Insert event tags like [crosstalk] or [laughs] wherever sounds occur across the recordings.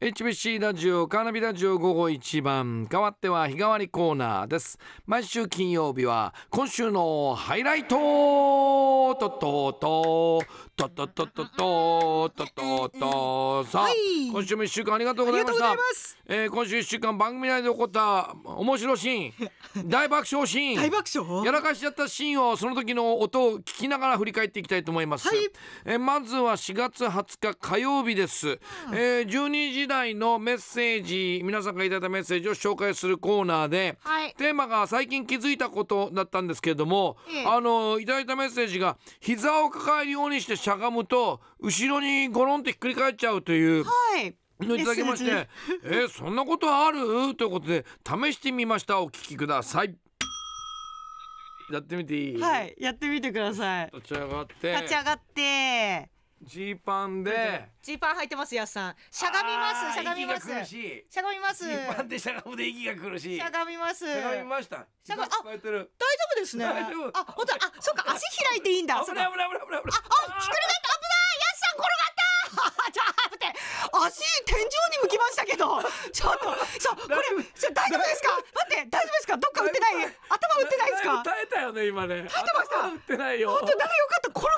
HBC ラジオカーナビラジオ午後1番代わっては日替わりコーナーです毎週金曜日は今週のハイライトとととととととととととさあ、はい、今週も一週間ありがとうございました。えー、今週一週間番組内で起こった面白シーン、大爆笑シーン、大爆笑やらかしちゃったシーンをその時の音を聞きながら振り返っていきたいと思います。はい、えー、まずは4月20日火曜日です。えー、12時台のメッセージ、皆さんがいただいたメッセージを紹介するコーナーで、はい、テーマが最近気づいたことだったんですけれども、ええ、あのいただいたメッセージが膝を抱えるようにしてしゃがむと後ろにゴロンってひっくり返っちゃうという。はいのいただきまして、えそんなことあるということで試してみましたお聞きください。やってみていい。はい、やってみてください。立ち上がって。立ち上がって。ジーパンで。ジーパン履いてます、やすさん。しゃがみます、しゃがみます。しゃがみます。ジーパンでしゃがむで息が苦しいしゃがみます。しゃがみましたしゃがあ大丈夫ですね。大丈夫あ、本当あ、そうか、足開いていいんだ。危ない危ない危ない危ないあ、あ、ひっくり返った危ないやすさん転がった [laughs] じゃあ、待って足、天井に向きましたけどちょっと、そう、これ、大丈夫ですか待って、大丈夫ですかどっか打ってない頭打ってないですかだいぶ耐えたよね今ね耐えてました打ってないよ本当だからよかった転が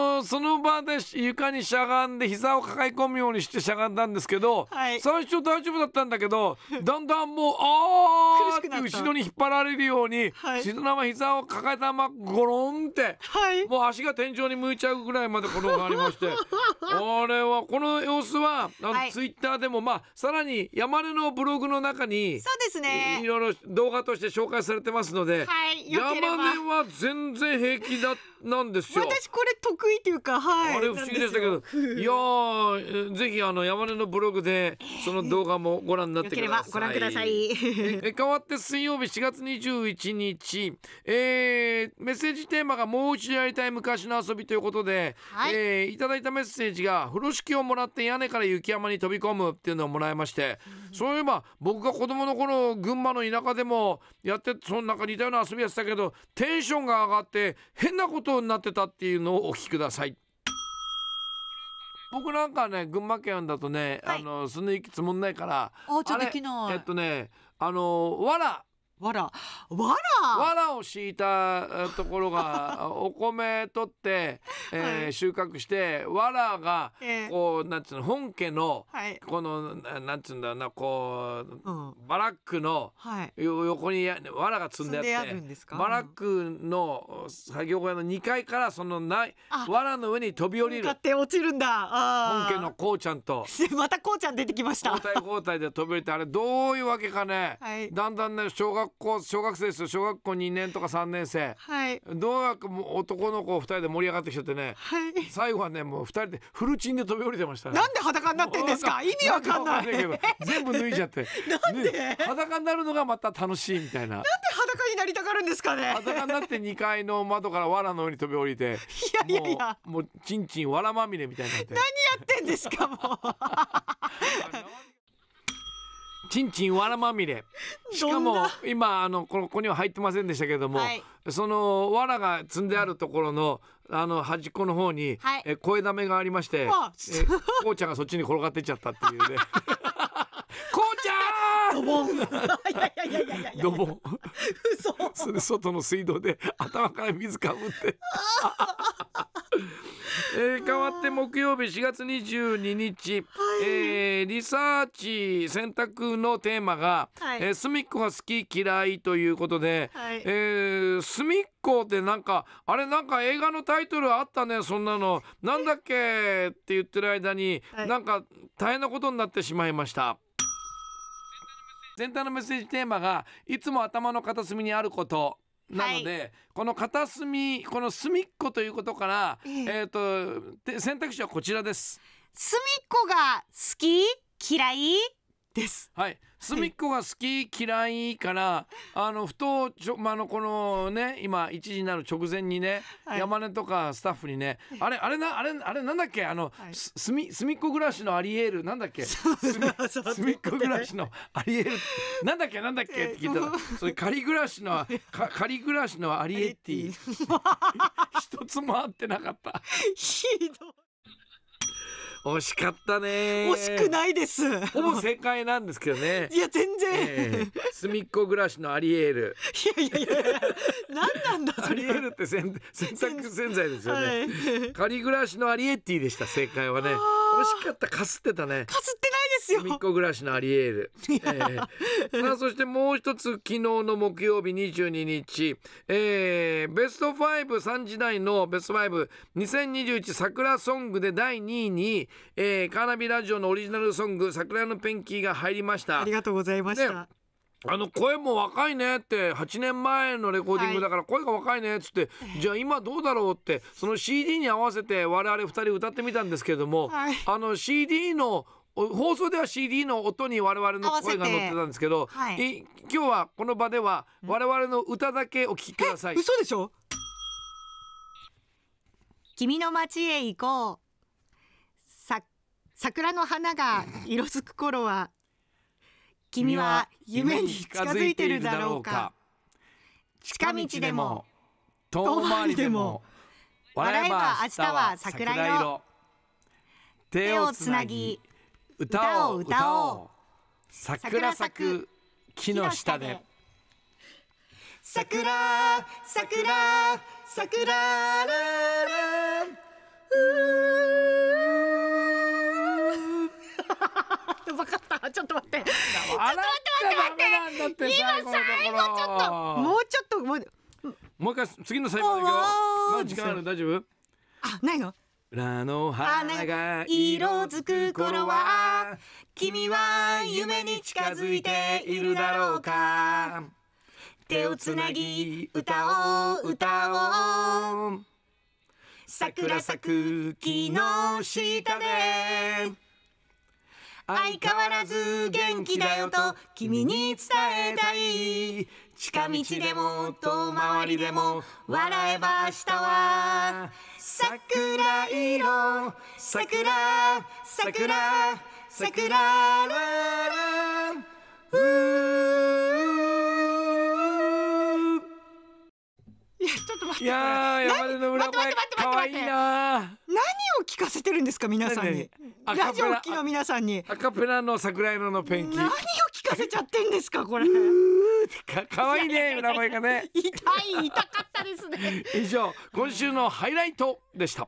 その場で床にしゃがんで膝を抱え込むようにしてしゃがんだんですけど、はい、最初大丈夫だったんだけど [laughs] だんだんもうああ」って後ろに引っ張られるように、はい、のまま膝を抱えたままゴロンって、はい、もう足が天井に向いちゃうぐらいまで転がりまして [laughs] これはこの様子はあの、はい、ツイッターでもまあさらに山根のブログの中にそうですねいろいろ動画として紹介されてますので、はい、山根は全然平気だなんですよ。私これ得意っていうか、はい、あれ不思議でしたけどいやぜひあの山根のブログで [laughs] その動画もご覧になってください。ご覧くださいえ変わって水曜日4月21日、えー、メッセージテーマがもう一度やりたい昔の遊びということで、はいえー、いただいたメッセージが風呂敷をもらって屋根から雪山に飛び込むっていうのをもらいまして、うん、そういえば僕が子供の頃群馬の田舎でもやってその中似たような遊びやってたけどテンションが上がって変なことになってたっていうのをお聞きください。ださい僕なんかね群馬県だとね、はいあの砂行き積もんないからあちょっとできないえっとねあのわらわらわらわらを敷いたところが [laughs] お米取って、えー、収穫して、わらがこう、なんつうの本家の、はい、このなんつうんだなこう、うん、バラックの、はい、横にわらが積んであってバラックの作業小屋の2階からそのないわらの上に飛び降りる。って落ちるんだ本家のこうちゃんと [laughs] またこうちゃん出てきました。交代交代で飛び降りてあれどういうわけかね、はい、だんだんね小学校小学生ですよ小学校2年とか3年生はいうやら男の子2人で盛り上がってきちゃってね、はい、最後はねもう2人でフルチンで飛び降りてましたねなんで裸になってんですか [laughs] 意味わかんないけど全部脱いじゃって [laughs] なんで、ね、裸になるのがまた楽しいみたいななんで裸になりたがるんですかね裸になって2階の窓から藁の上に飛び降りていやいやいやもうちんちんわらまみれみたいになって何やってんですかもう [laughs] ちんちんわらまみれ [laughs] しかも今あのここには入ってませんでしたけれども、はい、そのわらが積んであるところの、あの端っこの方に、はい、え声だめがありまして、えこうちゃんがそっちに転がってっちゃったっていうね。[laughs] こドボン。ドボン。嘘。それ外の水道で頭から水かぶって。[laughs] えー、変わって木曜日4月22日、はい、えー、リサーチ選択のテーマが「はい、えー、隅っこが好き嫌い」ということで、はい、えー、隅っこってなんかあれなんか映画のタイトルあったねそんなのなんだっけって言ってる間に、はい、なんか大変なことになってしまいました。全体のメッセージテーマがいつも頭の片隅にあることなので、はい、この片隅この隅っこということから、えー、えーと選択肢はこちらです。隅っこが好き嫌いですはい隅っこが好き嫌いから、はい、あのふとちょ、まあのこのね今一時になる直前にね、はい、山根とかスタッフにねあれあれなあれあれなんだっけあの、はい、すみ隅っこ暮らしのアリエールなんだっけ隅っこ暮らしのアリエールなんだっけなんだっけって聞いたらそれ仮暮らしの [laughs] 仮暮らしのアリエッティ一つも合ってなかった [laughs] ひどい惜しかったね惜しくないですほぼ正解なんですけどねいや全然、えー、隅っこ暮らしのアリエールいやいやいや何なんだアリエールって洗洗濯洗剤ですよね、はい、仮暮らしのアリエッティでした正解はね惜しかったかすってたねかすってないですよ。3日暮らしのアリエール。えー、さあ、そしてもう一つ、昨日の木曜日22日、えー、ベスト5、3時代のベスト5、2021桜ソングで第2位に、えー、カーナビラジオのオリジナルソング、桜のペンキーが入りました。ありがとうございました。あの声も若いねって8年前のレコーディングだから声が若いねっつって、じゃあ今どうだろうってその CD に合わせて我々2人歌ってみたんですけども、あの CD の放送では CD の音に我々の声が乗ってたんですけど、はい、今日はこの場では我々の歌だけお聴きください、うん、嘘でしょ君の街へ行こうさ桜の花が色づく頃は君は夢に近づいてるだろうか近道でも遠回りでも笑えば明日は桜色手をつなぎ歌を歌おう桜咲く木の下で桜桜桜ララうわかったちょっと待ってちょっと待って待って待って今最後ちょっともうちょっともうもう一回次の最後まで行く時間ある大丈夫あないの桜の花が色づく頃は君は夢に近づいているだろうか手をつなぎ歌おう歌おう桜咲く木の下で相変わらず元気だよと君に伝えたい近道でも遠回りでも笑えば明日は桜色桜桜桜ララういやちょっと待っていや山根の裏前可愛いな何を聞かせてるんですか皆さんにラジオ機の皆さんにアカペラの桜色のペンキ何を聞かせちゃってんですかこれか可愛いね裏声がね痛い痛かったですね [laughs] 以上今週のハイライトでした